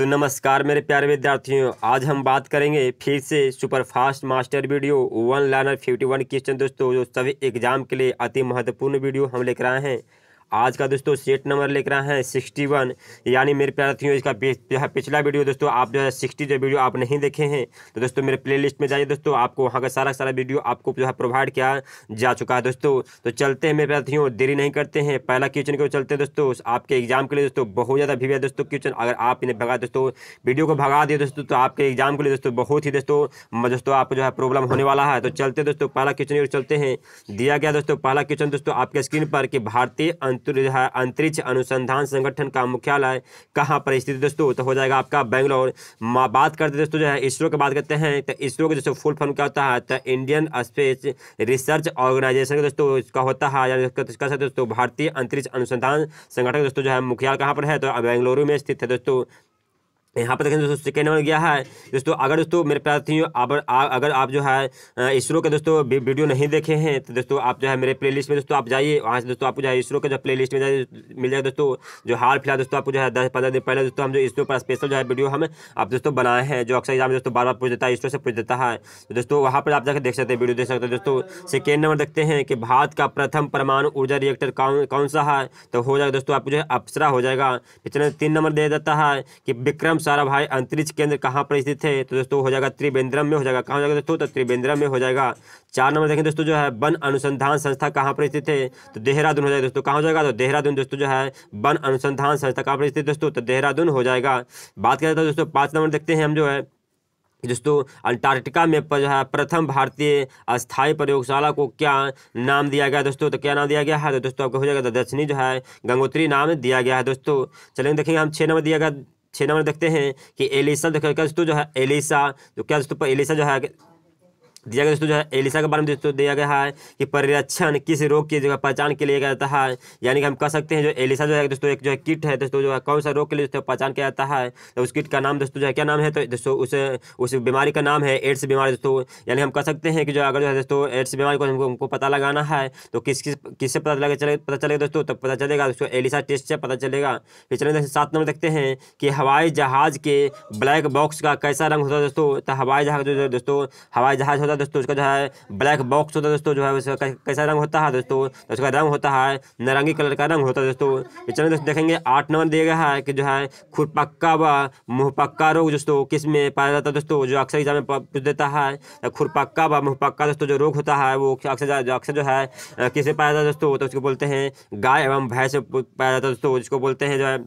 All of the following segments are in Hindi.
तो नमस्कार मेरे प्यारे विद्यार्थियों आज हम बात करेंगे फिर से superfast master video one liner fifty one question दोस्तों जो सभी एग्जाम के लिए अति महत्वपूर्ण वीडियो हम लेकर आए हैं आज का दोस्तों सेट नंबर लेकर रहा हैं सिक्सटी वन यानी मेरे प्यार्थियों इसका पिछला वीडियो दोस्तों आप जो है सिक्सटी जो वीडियो आप नहीं देखे हैं तो दोस्तों मेरे प्लेलिस्ट में जाइए दोस्तों आपको वहाँ का सारा सारा वीडियो आपको जो है प्रोवाइड किया जा चुका है दोस्तों तो चलते हैं मेरे प्यार्थियों देरी नहीं करते हैं पहला क्वेश्चन को चलते हैं दोस्तों आपके एग्जाम के लिए दोस्तों बहुत ज़्यादा भी है दोस्तों क्वेश्चन अगर आप इन्हें भगा दोस्तों वीडियो को भगा दिए दोस्तों तो आपके एग्जाम के लिए दोस्तों बहुत ही दोस्तों दोस्तों आपको जो है प्रॉब्लम होने वाला है तो चलते दोस्तों पहला क्वेश्चन चलते हैं दिया गया दोस्तों पहला क्वेश्चन दोस्तों आपके स्क्रीन पर कि भारतीय जो है अंतरिक्ष अनुसंधान संगठन का मुख्यालय कहाँ पर स्थित दोस्तों तो हो जाएगा आपका बेंगलोर बात करते हैं दोस्तों जो है इसरो की बात करते हैं तो इसरो का जैसे फुल फॉर्म क्या होता है तो इंडियन स्पेस रिसर्च ऑर्गेनाइजेशन का दोस्तों इसका होता है इसका तो दोस्तों भारतीय अंतरिक्ष अनुसंधान संगठन दोस्तों जो है मुख्यालय कहाँ पर है तो बेंगलुरु में स्थित है दोस्तों यहाँ पर देखें दोस्तों सेकेंड नंबर गया है दोस्तों अगर दोस्तों मेरे प्रार्थियों आप अगर आप जो है इसरो के दोस्तों वीडियो नहीं देखे हैं तो दोस्तों आप जो है मेरे प्लेलिस्ट में दोस्तों आप जाइए वहाँ से दोस्तों आपको जो है इसरो के जो प्ले में जाए मिल जाएगा दोस्तों जो हाल फिलहाल दोस्तों आपको जो है दस पंद्रह दिन पहले दोस्तों हम जो इसरो पर स्पेशल जो है वीडियो हम आप दोस्तों बनाए हैं जो अक्सर एग्जाम दोस्तों बार बार पूछ देता है इसरो से पूछ देता है तो दोस्तों वहाँ पर आप जाकर देख सकते हैं वीडियो देख सकते हैं दोस्तों सेकेंड नंबर देखते हैं कि भारत का प्रथम परमाणु ऊर्जा रिएक्टर कौन कौन सा है तो हो जाएगा दोस्तों आपको जो है अपसरा हो जाएगा पिछले तीन नंबर दे देता है कि विक्रम सारा भाई अंतरिक्ष केंद्र कहाँ पर स्थित है तो दोस्तों हो जाएगा त्रिवेंद्रम में हो जाएगा कहाँ हो जाएगा दोस्तों तो त्रिवेंद्रम में हो जाएगा चार नंबर देखें दोस्तों जो है वन अनुसंधान संस्था कहाँ पर स्थित है तो देहरादून हो जाएगा दोस्तों कहाँ हो जाएगा तो देहरादून दोस्तों जो है वन अनुसंधान संस्था कहाँ पर स्थित दोस्तों तो देहरादून हो जाएगा बात किया जाता है दोस्तों पाँच नंबर देखते हैं हम जो है दोस्तों अंटार्कटिका में जो है प्रथम भारतीय अस्थाई प्रयोगशाला को क्या नाम दिया गया दोस्तों तो क्या नाम दिया गया है तो दोस्तों आपको हो जाएगा दक्षिणी जो है गंगोत्री नाम दिया गया है दोस्तों चलेंगे देखेंगे हम छः नंबर दिया गया छः नंबर देखते हैं कि एलिसा देखो क्या दोस्तों जो है एलिसा तो क्या दोस्तों एलिसा जो है दिया गया दोस्तों जो है एलिसा के बारे में दोस्तों दिया गया है कि परिरक्षण किस रोग की जो है पहचान के लिए किया जाता है यानी कि हम कह सकते हैं जो एलिसा जो है दोस्तों एक जो है किट है दोस्तों जो है कौन सा रोग के लिए दोस्तों पहचान किया जाता है तो उस किट का नाम दोस्तों जो है क्या नाम है तो दोस्तों उस उस बीमारी का नाम है एड्स बीमारी दोस्तों यानी हम कह सकते हैं कि जो अगर जो है दोस्तों एड्स बीमारी को हमको हमको पता लगाना है तो किस किस किससे पता लगे चले पता चलेगा दोस्तों तब पता चलेगा दोस्तों एलिसा टेस्ट से पता चलेगा फिर चले दोस्तों सात नंबर देखते हैं कि हवाई जहाज़ के ब्लैक बॉक्स का कैसा रंग होता है दोस्तों तो हवाई जहाज जो दोस्तों हवाई जहाज होता है दोस्तों उसका जो है ब्लैक बॉक्स होता है दोस्तों जो है उसका कैसा रंग होता है दोस्तों तो उसका रंग होता है नारंगी कलर का रंग होता है दोस्तों चलो दोस्तों देखेंगे आठ नंबर दिया गया है कि जो है खुरपक्का व मुहपक्का रोग दोस्तों किस में पाया जाता है दोस्तों जो अक्सर एग्जाम में पूछ देता है खुरपक्का व मुहपक्का दोस्तों जो रोग होता है वो अक्सर अक्सर जो है किसे पाया जाता है दोस्तों तो उसको बोलते हैं गाय एवं भैंस पाया जाता है दोस्तों जिसको बोलते हैं जो है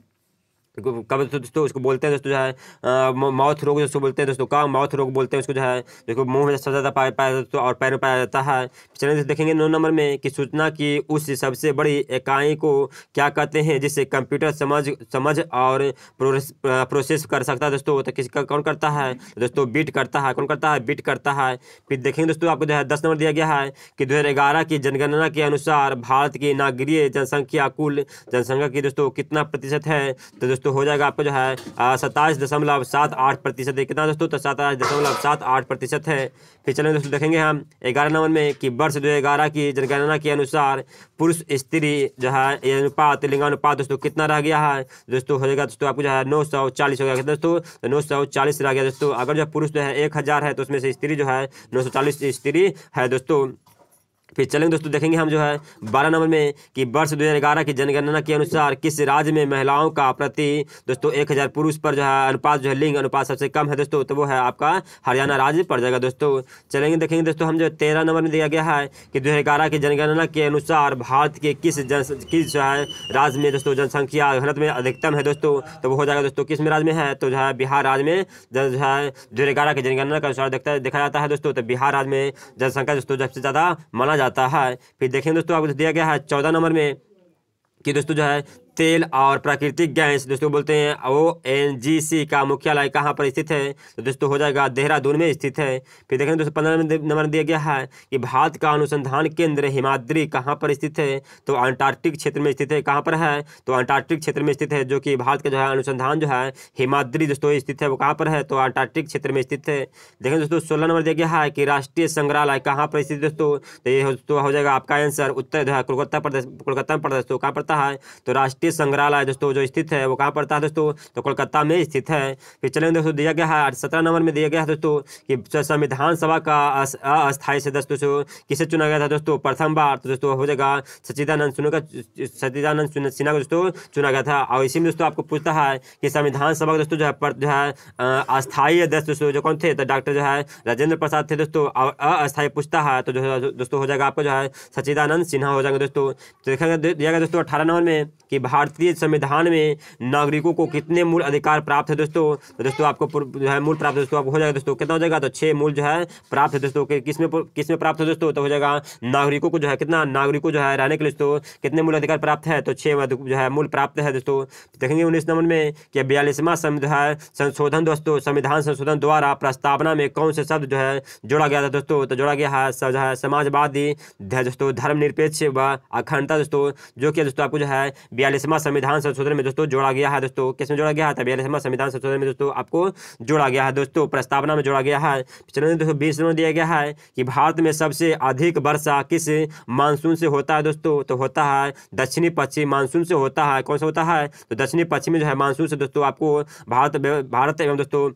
कब तो दोस्तों उसको बोलते हैं दोस्तों जो है माउथ रोग जो बोलते हैं दोस्तों का माउथ रोग बोलते हैं उसको जो है देखो मुंह में सबसे ज़्यादा पाया पाया दोस्तों और पैर में पाया जाता है चलिए दोस्तों देखेंगे नौ नंबर में कि सूचना की उस सबसे बड़ी इकाई को क्या कहते हैं जिसे कंप्यूटर समझ समझ और प्रोसेस कर सकता है दोस्तों तो किसी का कौन करता है दोस्तों बीट करता है कौन करता है बीट करता है फिर देखेंगे दोस्तों आपको जो है दस नंबर दिया गया है कि दो की जनगणना के अनुसार भारत की नागरीय जनसंख्या कुल जनसंख्या की दोस्तों कितना प्रतिशत है तो दोस्तों दोस्तों हो जाएगा आपका जो है सत्ताईस दशमलव सात आठ प्रतिशत है कितना दोस्तों तो सताईस दशमलव सात आठ प्रतिशत है फिर चलें दोस्तों देखेंगे हम ग्यारह नंबर में कि वर्ष दो ग्यारह की जनगणना के अनुसार पुरुष स्त्री जो है ये अनुपात लिंगानुपात दोस्तों कितना रह गया है दोस्तों हो जाएगा दोस्तों आपको जो है नौ सौ चालीस हो गया दोस्तों तो नौ सौ चालीस रह गया दोस्तों अगर जो पुरुष जो है एक हज़ार है तो उसमें से स्त्री जो है नौ सौ चालीस स्त्री है दोस्तों फिर चलेंगे दोस्तों देखेंगे हम जो है बारह नंबर में कि वर्ष दो की जनगणना के अनुसार किस राज्य में महिलाओं का प्रति दोस्तों एक हज़ार पुरुष पर जो है अनुपात जो है लिंग अनुपात सबसे कम है दोस्तों तो वो है आपका हरियाणा राज्य पड़ जाएगा दोस्तों चलेंगे देखेंगे दोस्तों हम जो तेरह नंबर में दिया गया है कि दो की जनगणना के अनुसार भारत के किस जन किस जो है राज्य में दोस्तों जनसंख्या घनत्व में अधिकतम है दोस्तों तो वो हो जाएगा दोस्तों किस राज्य में है तो जो है बिहार राज्य में जो है दो की जनगणना के अनुसार देखा जाता है दोस्तों तो बिहार राज्य में जनसंख्या दोस्तों सबसे ज़्यादा माना जाता है फिर देखें दोस्तों आपको दिया गया है चौदह नंबर में कि दोस्तों जो है तेल और प्राकृतिक गैस दोस्तों बोलते हैं ओ एन जी सी का मुख्यालय कहाँ पर स्थित है तो दोस्तों हो जाएगा देहरादून में स्थित है फिर देखें दोस्तों पंद्रह नंबर दिया गया है कि भारत का अनुसंधान केंद्र हिमाद्री कहाँ पर स्थित है तो अंटार्कटिक क्षेत्र में स्थित है कहाँ पर है तो अंटार्कटिक क्षेत्र में स्थित है जो कि भारत का जो है अनुसंधान जो है हिमाद्री दोस्तों स्थित है वो कहाँ पर है तो अंटार्कटिक क्षेत्र में स्थित है देखें दोस्तों सोलह नंबर दिया गया है कि राष्ट्रीय संग्रहालय कहाँ पर स्थित दोस्तों तो ये दोस्तों हो जाएगा आपका आंसर उत्तर जो है कोलकाता प्रदेश कोलकाता में प्रदेश तो कहाँ पड़ता है तो राष्ट्र राष्ट्रीय संग्रहालय दोस्तों जो स्थित है वो कहाँ पड़ता है दोस्तों तो कोलकाता में स्थित है फिर चले दोस्तों दिया गया है सत्रह नंबर में दिया गया है दोस्तों कि संविधान सभा का अस्थायी सदस्य दोस्तों किसे चुना गया था दोस्तों प्रथम बार तो दोस्तों हो जाएगा सचिदानंद सुनो का सचिदानंद सिन्हा को दोस्तों चुना गया था और इसी में दोस्तों आपको पूछता है कि संविधान सभा दोस्तों जो है जो है अस्थायी अध्यक्ष दोस्तों जो कौन थे तो डॉक्टर जो है राजेंद्र प्रसाद थे दोस्तों और अस्थायी पूछता है तो जो दोस्तों हो जाएगा आपको जो है सचिदानंद सिन्हा हो जाएंगे दोस्तों तो देखा दिया गया दोस्तों अठारह नंबर में कि भारतीय संविधान में नागरिकों को कितने मूल अधिकार प्राप्त है दोस्तों तो दोस्तों आपको जो है मूल प्राप्त दोस्तों आपको हो जाएगा दोस्तों कितना हो जाएगा तो छः मूल जो है प्राप्त है दोस्तों किस किसमें प्राप्त हो दोस्तों तो हो जाएगा नागरिकों को जो है कितना नागरिकों जो है रहने के लिए कितने मूल अधिकार प्राप्त है तो छः जो है मूल प्राप्त है दोस्तों देखेंगे उन्नीस नंबर में कि बयालीसवां संशोधन दोस्तों संविधान संशोधन द्वारा प्रस्तावना में कौन से शब्द जो है जोड़ा गया था दोस्तों तो जोड़ा गया है जो है समाजवादी दोस्तों धर्मनिरपेक्ष व अखंडता दोस्तों जो कि दोस्तों आपको जो है बयालीस बयालीसवा संविधान संशोधन में दोस्तों जोड़ा गया है दोस्तों किसमें जोड़ा गया है बयालीसवा संविधान संशोधन में दोस्तों आपको जोड़ा गया है दोस्तों प्रस्तावना में जोड़ा गया है पिछले दोस्तों बीस नंबर दिया गया है कि भारत में सबसे अधिक वर्षा किस मानसून से होता है दोस्तों तो होता है दक्षिणी पश्चिम मानसून से होता है कौन सा होता है तो दक्षिणी पश्चिमी जो है मानसून से दोस्तों आपको भारत भारत एवं दोस्तों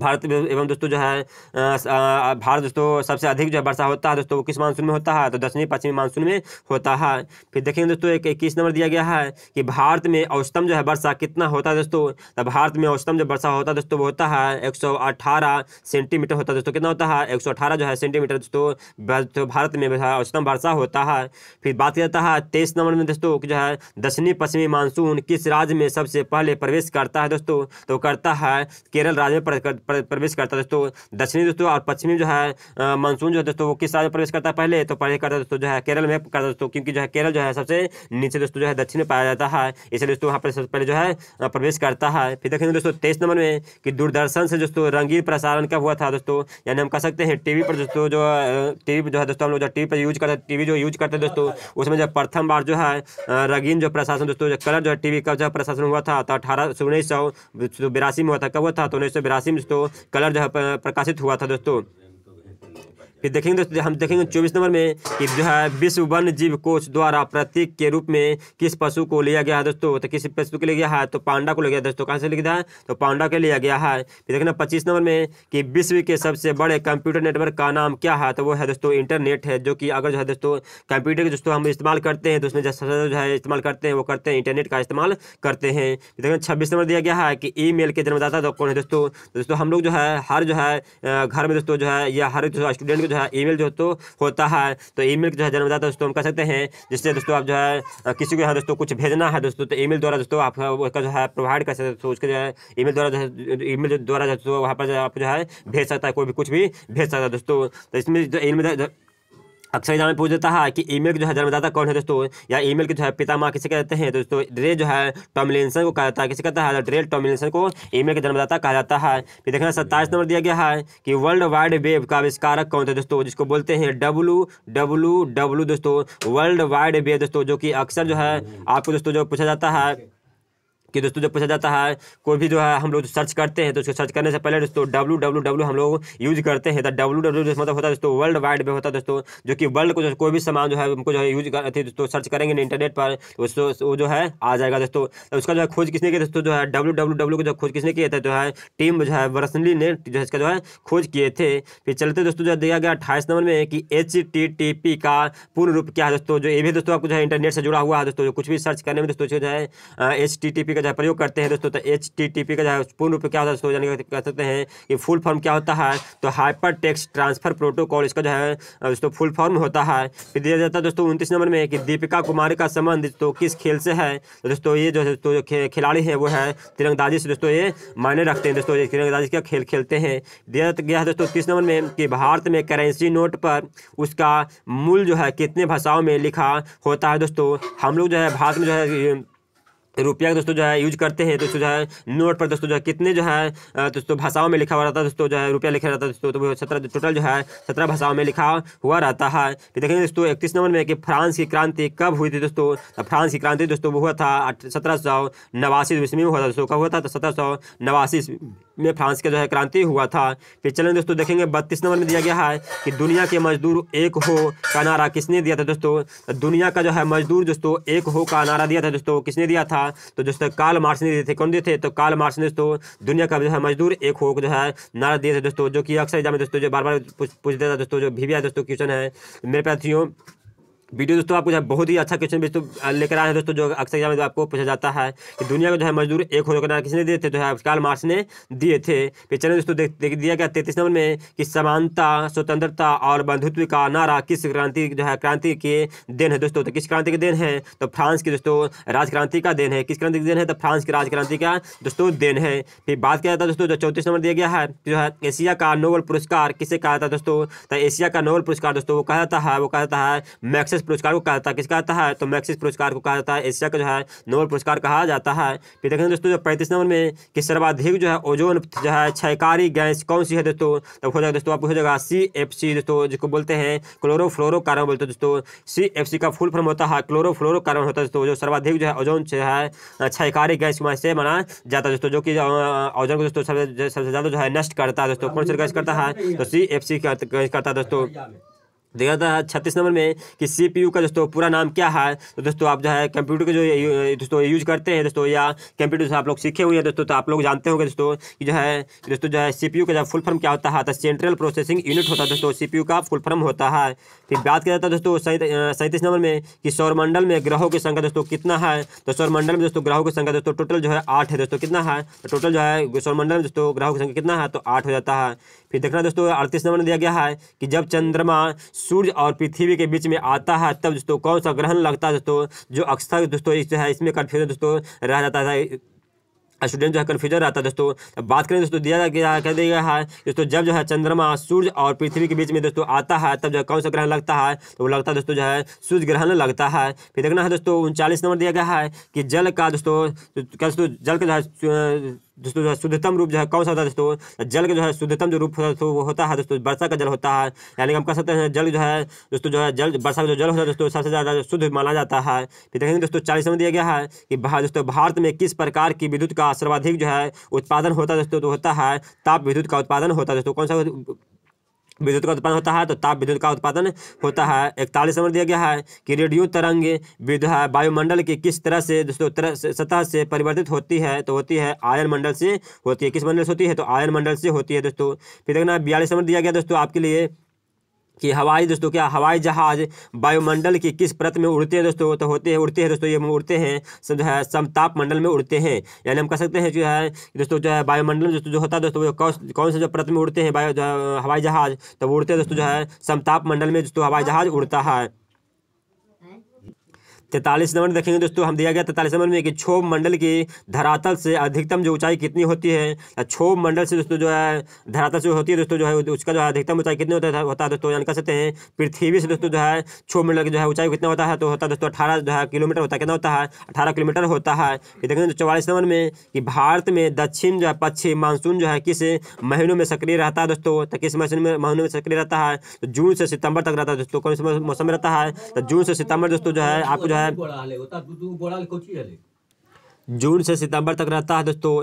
भारत में एवं दोस्तों जो है भारत दोस्तों सबसे अधिक जो है वर्षा होता है दोस्तों वो किस मानसून में होता है तो दक्षिणी पश्चिमी मानसून में होता है फिर देखेंगे दोस्तों एक इक्कीस नंबर दिया गया है कि भारत में औसतम जो है वर्षा कितना होता है दोस्तों तो भारत में औसतम जो वर्षा होता है दोस्तों वो होता है एक सेंटीमीटर होता है दोस्तों कितना होता है एक जो है सेंटीमीटर दोस्तों भारत में औसतम वर्षा होता है फिर बात किया जाता है तेईस नंबर में दोस्तों जो है दक्षिणी पश्चिमी मानसून किस राज्य में सबसे पहले प्रवेश करता है दोस्तों तो करता है केरल राज्य में प्रवेश करता है दोस्तों दक्षिणी दोस्तों और पश्चिमी जो है मानसून जो है दोस्तों वो किस राज्य में प्रवेश करता है पहले तो पहले करता है दोस्तों जो है केरल में करता है दोस्तों क्योंकि जो है केरल जो है सबसे नीचे दोस्तों जो है दक्षिण में पाया जाता है इसलिए दोस्तों वहाँ पर सबसे पहले जो है प्रवेश करता है फिर देखेंगे दोस्तों तेईस नंबर में कि दूरदर्शन से दोस्तों रंगीन प्रसारण कब हुआ था दोस्तों यानी हम कह सकते हैं टी पर दोस्तों जो वी जो है दोस्तों हम लोग जो टी पर यूज करते टी वी जो यूज करते हैं दोस्तों उसमें जब प्रथम बार जो है रंगीन जो प्रशासन दोस्तों कलर जो है वी का जो प्रशासन हुआ था तो अठारह उन्नीस सौ बिरासी में हुआ था कब हुआ था तो उन्नीस सौ बिरासी में दोस्तों कलर जो है प्रकाशित हुआ था दोस्तों फिर देखेंगे दोस्तों हम देखेंगे चौबीस नंबर में कि जो है विश्व वन्य जीव कोष द्वारा प्रतीक के रूप में किस पशु को लिया गया है दोस्तों तो किस पशु के लिए गया है तो पांडा को लिया गया दोस्तों कहाँ से लिखा है तो पांडा के लिया गया है फिर देखना पच्चीस नंबर में कि विश्व के सबसे बड़े कंप्यूटर नेटवर्क का नाम क्या है तो वो है दोस्तों इंटरनेट है जो कि अगर जो है दोस्तों कंप्यूटर के दोस्तों हम इस्तेमाल करते हैं तो उसमें जो है इस्तेमाल करते हैं वो करते हैं इंटरनेट का इस्तेमाल करते हैं देखना छब्बीस नंबर दिया गया है कि ई के जन्मदाता कौन है दोस्तों तो दोस्तों हम लोग जो है हर जो है घर में दोस्तों जो है या हर स्टूडेंट को जो है ईमेल जो तो होता है तो ईमेल जो है जन्मदाता दोस्तों हम कह सकते हैं जिससे दोस्तों आप जो है किसी को यहाँ दोस्तों कुछ भेजना है दोस्तों तो ईमेल द्वारा दोस्तों आप उसका जो है प्रोवाइड कर सकते हैं उसके जो है मेल द्वारा जो है ईमेल द्वारा है तो वहाँ पर आप जो है भेज सकता है कोई भी कुछ भी भेज सकता है दोस्तों तो इसमें जो ईमेल अक्सर एग्जाम में पूछ देता है कि ईमेल जो है जन्मदाता कौन है दोस्तों या ईमेल के जो है पिता माँ किसे कहते हैं दोस्तों ड्रे जो है टॉमिलिनसन को कहा जाता है किसे कहता है ड्रेल टॉमिलिनसन को ईमेल के जन्मदाता कहा जाता है फिर देखना सत्ताईस नंबर दिया गया है कि वर्ल्ड वाइड वेब का आविष्कारक कौन था दोस्तों जिसको बोलते हैं डब्लू डब्लू डब्लू दोस्तों वर्ल्ड वाइड वेब दोस्तों जो कि अक्सर जो है आपको दोस्तों जो पूछा जाता है कि दोस्तों जब पूछा जाता है कोई भी जो है हम लोग सर्च करते हैं तो उसको सर्च करने से पहले दोस्तों डब्लू डब्ल्यू डब्ल्यू हम लोग यूज करते हैं तो डब्ल्यू डब्ल्यू मतलब होता है दोस्तों वर्ल्ड वाइड में होता है दोस्तों जो कि वर्ल्ड को जो कोई भी सामान जो है उनको जो है यूज करते दोस्तों सर्च करेंगे इंटरनेट पर दोस्तों वो जो है आ जाएगा दोस्तों उसका जो है खोज किसने की दोस्तों जो है डब्ल्यू डब्ल्यू डब्लू को जो खोज किसने किया था जो है टीम जो है वर्सनली ने जो है इसका जो है खोज किए थे फिर चलते दोस्तों जो दिया गया अट्ठाईस नंबर में कि एच टी टी पी का पूर्ण रूप क्या है दोस्तों जो ये भी दोस्तों आपको जो है इंटरनेट से जुड़ा हुआ है दोस्तों कुछ भी सर्च करने में दोस्तों जो है एच टी टी पी का जो है प्रयोग करते हैं दोस्तों तो एच टी टी पी का जो है पूर्ण रूप क्या होता है दोस्तों यानी कह सकते हैं कि फुल फॉर्म क्या होता है तो हाइपर टेक्स्ट ट्रांसफर प्रोटोकॉल इसका जो है दोस्तों फुल फॉर्म होता है फिर दिया जाता है दोस्तों उनतीस नंबर में कि दीपिका कुमारी का संबंध तो किस खेल से है तो दोस्तों ये जो दोस्तों खिलाड़ी हैं वो है तिरंगदाजी से दोस्तों ये मायने रखते हैं दोस्तों तिरंगदाजी का खेल खेलते हैं दिया गया है दोस्तों तीस नंबर में कि भारत में करेंसी नोट पर उसका मूल जो है कितने भाषाओं में लिखा होता है दोस्तों हम लोग जो है भारत में जो है रुपया दोस्तों जो है यूज करते हैं दोस्तों जो है नोट पर दोस्तों जो है कितने जो है दोस्तों भाषाओं में लिखा हुआ रहता है दोस्तों जो है रुपया लिखा रहता है दोस्तों तो वो सत्रह टोटल जो है सत्रह भाषाओं में लिखा हुआ रहता है फिर तो देखेंगे दोस्तों इकतीस नंबर में कि फ्रांस की क्रांति कब हुई थी दोस्तों तो फ्रांस की क्रांति दोस्तों हुआ था सत्रह सौ नवासी ईस्वी में हुआ था दोस्तों कब हुआ था तो सत्रह सौ नवासी में फ्रांस का जो है क्रांति हुआ था फिर चलें दोस्तों देखेंगे बत्तीस नंबर में दिया गया है कि दुनिया के मजदूर एक हो का नारा किसने दिया था दोस्तों दुनिया का जो है मजदूर दोस्तों एक हो का नारा दिया था दोस्तों किसने दिया था तो दोस्तों काल मार्स ने दिए थे कौन दिए थे तो काल मार्स ने दोस्तों दुनिया का जो है मजदूर एक हो जो है नारा दिए थे दोस्तों जो कि अक्सर एग्जाम में दोस्तों जो बार बार पूछ देता दोस्तों जो भी दोस्तों क्वेश्चन है मेरे पास वीडियो दोस्तों आपको जो है बहुत ही अच्छा क्वेश्चन भी तो लेकर आए हैं दोस्तों जो अक्सर एग्जाम में तो आपको पूछा जाता है कि दुनिया का जो है मजदूर एक होने का नारा किसने दिए थे जो तो है कार्ल मार्क्स ने दिए थे फिर चलिए दोस्तों देख दिया गया तैतीस नंबर में कि समानता स्वतंत्रता और बंधुत्व का नारा किस क्रांति जो है क्रांति के देन है दोस्तों तो किस क्रांति के देन है तो फ्रांस की दोस्तों राज क्रांति का देन है किस क्रांति के देन है तो फ्रांस की राज क्रांति का दोस्तों देन है फिर बात किया जाता है दोस्तों जो चौंतीस नंबर दिया गया है जो है एशिया का नोबल पुरस्कार किसे कहा जाता है दोस्तों तो एशिया का नोबल पुरस्कार दोस्तों वो कहा जाता है वो कहा जाता है मैक्स पुरस्कार को कहा जाता है किसका आता है तो मैक्सिस पुरस्कार को कहा जाता है एशिया का जो है नोबल पुरस्कार कहा जाता है फिर देखें दोस्तों जो पैंतीस नंबर में कि सर्वाधिक जो है ओजोन जो है छयकारी गैस कौन सी है दोस्तों तब हो जाएगा दोस्तों आपको हो जाएगा सी एफ सी दोस्तों जिसको बोलते हैं क्लोरो फ्लोरो कार्बन बोलते हैं दोस्तों सी एफ सी का फुल फॉर्म होता है क्लोरो फ्लोरो कार्बन होता है दोस्तों जो सर्वाधिक जो है ओजोन जो है छयकारी गैस से माना जाता है दोस्तों जो कि ओजोन को दोस्तों सबसे ज़्यादा जो है नष्ट करता है दोस्तों कौन सा गैस करता है तो सी एफ सी करता है दोस्तों देखा था छत्तीस नंबर में कि सीपीयू का दोस्तों पूरा नाम क्या है तो दोस्तों आप जो है कंप्यूटर के जो दोस्तों यूज करते हैं दोस्तों या कंप्यूटर आप लोग सीखे हुए हैं दोस्तों तो आप लोग जानते होंगे दोस्तों कि जो है दोस्तों जो है सीपीयू का जो फुल फॉर्म क्या होता है तो सेंट्रल प्रोसेसिंग यूनिट होता है दोस्तों सी का फुल फॉर्म होता है फिर बात किया जाता है दोस्तों सैंतीस नंबर में कि सौरमंडल में ग्रहों की संख्या दोस्तों कितना है तो सौरमंडल में दोस्तों ग्रहों की संख्या दोस्तों टोटल जो है आठ है दोस्तों कितना है टोटल तो जो है सौरमंडल में दोस्तों ग्रहों की संख्या कितना है तो आठ हो जाता है फिर देखना दोस्तों अड़तीस नंबर दिया गया है कि जब चंद्रमा सूर्य और पृथ्वी के बीच में आता है तब दोस्तों कौन सा ग्रहण लगता है दोस्तों जो अक्सर दोस्तों इस है इसमें कन्फ्यूजन दोस्तों रह जाता है स्टूडेंट जो है कन्फ्यूजन रहता है दोस्तों बात करें दोस्तों दिया गया कह दिया गया है दोस्तों जब जो है चंद्रमा सूर्य और पृथ्वी के बीच में दोस्तों आता है तब जो है कौन सा ग्रहण लगता है तो वो लगता है दोस्तों जो है सूर्य ग्रहण लगता है फिर देखना है दोस्तों उनचालीस नंबर दिया गया है कि जल का दोस्तों क्या दोस्तों जल का जो है दोस्तों जो है शुद्धतम रूप जो है कौन सा होता है दोस्तों जल का जो है शुद्धतम जो रूप होता है तो वो होता है दोस्तों वर्षा का जल होता है यानी कि हम कह सकते हैं जल जो है दोस्तों जो है जल वर्षा का जो जल होता है दोस्तों सबसे ज़्यादा शुद्ध माना जाता है फिर देखेंगे दोस्तों चालीस में दिया गया है कि दोस्तों भारत में किस प्रकार की विद्युत का सर्वाधिक जो है उत्पादन होता है दोस्तों होता है ताप विद्युत का उत्पादन होता है दोस्तों कौन सा विद्युत का उत्पादन होता है तो ताप विद्युत का उत्पादन होता है इकतालीस नंबर दिया गया है कि रेडियो तरंग वायुमंडल की किस तरह से दोस्तों तरह सतह से परिवर्तित होती है तो होती है आयन मंडल से होती है किस मंडल से होती है तो आयन मंडल से होती है दोस्तों फिर देखना बयालीस नंबर दिया गया दोस्तों आपके लिए कि हवाई दोस्तों क्या हवाई जहाज वायुमंडल की किस परत में उड़ते हैं दोस्तों तो होते हैं उड़ते हैं दोस्तों ये उड़ते हैं सब जो है समताप मंडल में उड़ते हैं यानी हम कह सकते हैं जो है दोस्तों जो है वायुमंडल में दोस्तों जो होता है दोस्तों कौन कौन से जो परत में उड़ते हैं वायु हवाई जहाज तो उड़ते हैं दोस्तों जो है समताप मंडल में दोस्तों हवाई जहाज उड़ता है तैतालीस नंबर देखेंगे दोस्तों हम दिया गया तैतालीस नंबर में कि क्षोभ मंडल की धरातल से अधिकतम जो ऊंचाई कितनी होती है क्षोभ मंडल से दोस्तों जो है धरातल से होती है दोस्तों जो है उसका जो है अधिकतम ऊंचाई कितनी होता है होता है दोस्तों यानी कह सकते हैं पृथ्वी से दोस्तों जो है क्षोभ मंडल की जो है ऊंचाई कितना होता है तो होता है दोस्तों अठारह जो है किलोमीटर होता है कितना होता है अठारह किलोमीटर होता है फिर देखेंगे चौवालीस नंबर में कि भारत में दक्षिण जो है पश्चिम मानसून जो है किस महीनों में सक्रिय रहता है दोस्तों तो किस महीने में महीनों में सक्रिय रहता है तो जून से सितंबर तक रहता है दोस्तों कौन से मौसम में रहता है तो जून से सितंबर दोस्तों जो है आपको जो है Bola le, lah, otak tu tu bola le kocir le. जून से सितंबर तक रहता है दोस्तों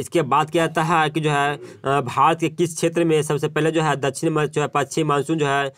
इसके बाद क्या आता है कि जो है भारत के किस क्षेत्र में सबसे पहले जो है दक्षिण जो है पश्चिम मानसून जो है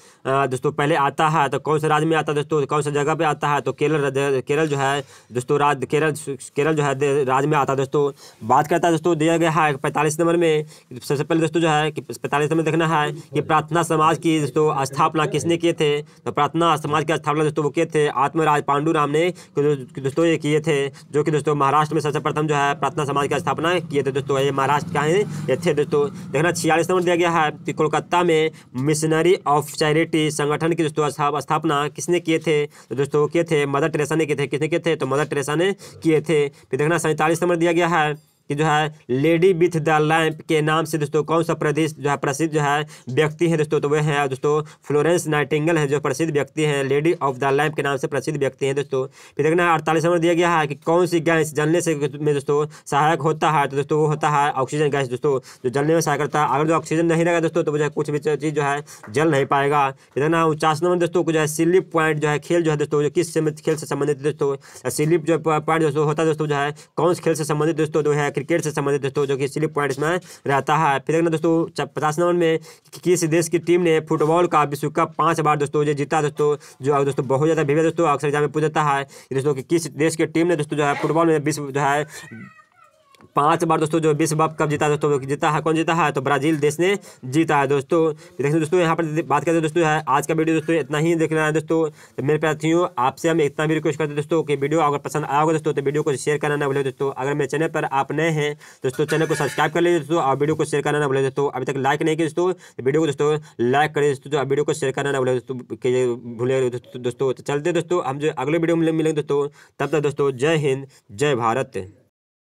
दोस्तों पहले आता है तो कौन से राज्य में आता है दोस्तों कौन सा जगह पे आता है तो केरल केरल जो है दोस्तों राज्य केरल केरल जो है राज्य में आता है दोस्तों बात करता है दोस्तों दिया गया है पैंतालीस नंबर में सबसे पहले दोस्तों जो है कि पैंतालीस नंबर देखना है कि प्रार्थना समाज की दोस्तों स्थापना किसने किए थे तो प्रार्थना समाज की स्थापना दोस्तों वो किए थे आत्मराज पांडू राम ने दोस्तों ये किए थे जो कि दोस्तों महाराष्ट्र महाराष्ट्र में सबसे प्रथम जो है प्रार्थना समाज की स्थापना किए थे तो दोस्तों ये महाराष्ट्र का है ये थे दोस्तों देखना छियालीस नंबर दिया गया है कि कोलकाता में मिशनरी ऑफ चैरिटी संगठन की दोस्तों स्थापना किसने किए थे तो दोस्तों किए थे मदर टेरेसा ने किए थे किसने किए थे तो मदर टेरेसा ने किए थे फिर देखना सैंतालीस नंबर दिया गया है कि जो है लेडी विथ द लैंप के नाम से दोस्तों कौन सा प्रदेश जो है प्रसिद्ध जो है व्यक्ति है दोस्तों तो वह है दोस्तों फ्लोरेंस नाइटिंगल है जो प्रसिद्ध व्यक्ति हैं लेडी ऑफ द लैंप के नाम से प्रसिद्ध व्यक्ति हैं दोस्तों फिर देखना अड़तालीस नंबर दिया गया है कि कौन सी गैस जलने से में दोस्तों सहायक होता है तो दोस्तों वो होता है ऑक्सीजन गैस दोस्तों जो जलने में सहायक करता है अगर जो ऑक्सीजन नहीं रहेगा दोस्तों तो जो कुछ भी चीज़ जो है जल नहीं पाएगा फिर देखना उनचास नंबर दोस्तों को जो है स्लिप पॉइंट जो है खेल जो है दोस्तों किस खेल से संबंधित दोस्तों स्लिप जो पॉइंट दोस्तों होता है दोस्तों जो है कौन से खेल से संबंधित दोस्तों जो तो है क्रिकेट से संबंधित दोस्तों जो कि स्लिप पॉइंट में रहता है फिर देखना दोस्तों पचास नंबर में कि किस देश की टीम ने फुटबॉल का विश्व कप पाँच बार दोस्तों जीता दोस्तों जो दोस्तों बहुत ज़्यादा भीवे दोस्तों अक्सर एग्जाम में पूछ जाता है दोस्तों किस देश की टीम ने दोस्तों जो है फुटबॉल में विश्व जो है पांच बार दोस्तों जो विश्व कप जीता है दोस्तों जीता है कौन जीता है तो ब्राजील देश ने जीता है दोस्तों देखिए दोस्तों यहाँ पर बात करते हैं दोस्तों है आज का वीडियो दोस्तों इतना ही देखना है दोस्तों तो मेरे प्रार्थियों आपसे हम इतना भी रिक्वेस्ट करते हैं दोस्तों कि वीडियो अगर पसंद आया होगा दोस्तों तो वीडियो को शेयर करना ना भूलें दोस्तों अगर मेरे चैनल पर आप नए हैं दोस्तों चैनल को सब्सक्राइब कर लीजिए दोस्तों और वीडियो को शेयर करना ना भूलें दोस्तों अभी तक लाइक नहीं किया दोस्तों तो वीडियो को दोस्तों लाइक करिए दोस्तों वीडियो को शेयर करना ना भूलें दोस्तों भूले दोस्तों तो चलते दोस्तों हम जो अगले वीडियो में मिलेंगे दोस्तों तब तक दोस्तों जय हिंद जय भारत